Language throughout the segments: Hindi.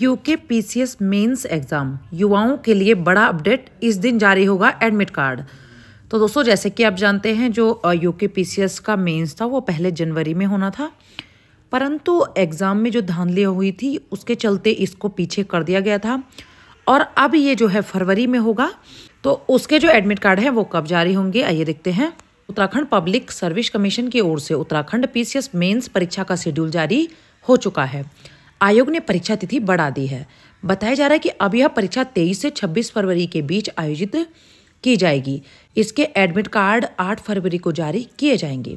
यूके पीसीएस मेंस एग्ज़ाम युवाओं के लिए बड़ा अपडेट इस दिन जारी होगा एडमिट कार्ड तो दोस्तों जैसे कि आप जानते हैं जो यूके पीसीएस का मेंस था वो पहले जनवरी में होना था परंतु एग्ज़ाम में जो धांधली हुई थी उसके चलते इसको पीछे कर दिया गया था और अब ये जो है फरवरी में होगा तो उसके जो एडमिट कार्ड हैं वो कब जारी होंगे आइए देखते हैं उत्तराखंड पब्लिक सर्विस कमीशन की ओर से उत्तराखंड पीसीएस मेंस परीक्षा का शेड्यूल जारी हो चुका है आयोग ने परीक्षा तिथि बढ़ा दी है बताया जा रहा है कि अब यह परीक्षा 23 से 26 फरवरी के बीच आयोजित की जाएगी इसके एडमिट कार्ड 8 फरवरी को जारी किए जाएंगे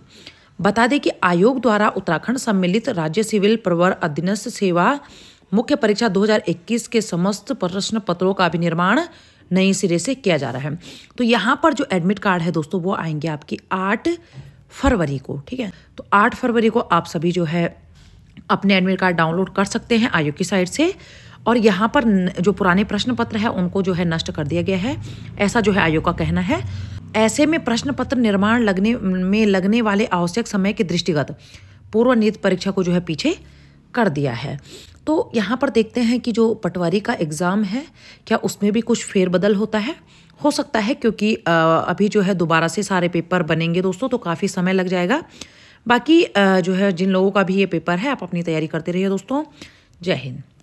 बता दें कि आयोग द्वारा उत्तराखंड सम्मिलित राज्य सिविल प्रवर अधीनस्थ सेवा मुख्य परीक्षा 2021 के समस्त प्रश्न पत्रों का भी निर्माण नए सिरे से किया जा रहा है तो यहाँ पर जो एडमिट कार्ड है दोस्तों वो आएंगे आपकी आठ फरवरी को ठीक है तो आठ फरवरी को आप सभी जो है अपने एडमिट कार्ड डाउनलोड कर सकते हैं आयोग की साइट से और यहाँ पर जो पुराने प्रश्न पत्र है उनको जो है नष्ट कर दिया गया है ऐसा जो है आयोग का कहना है ऐसे में प्रश्न पत्र निर्माण लगने में लगने वाले आवश्यक समय के दृष्टिगत पूर्व नियत परीक्षा को जो है पीछे कर दिया है तो यहाँ पर देखते हैं कि जो पटवारी का एग्ज़ाम है क्या उसमें भी कुछ फेरबदल होता है हो सकता है क्योंकि अभी जो है दोबारा से सारे पेपर बनेंगे दोस्तों तो काफ़ी समय लग जाएगा बाकी जो है जिन लोगों का भी ये पेपर है आप अपनी तैयारी करते रहिए दोस्तों जय हिंद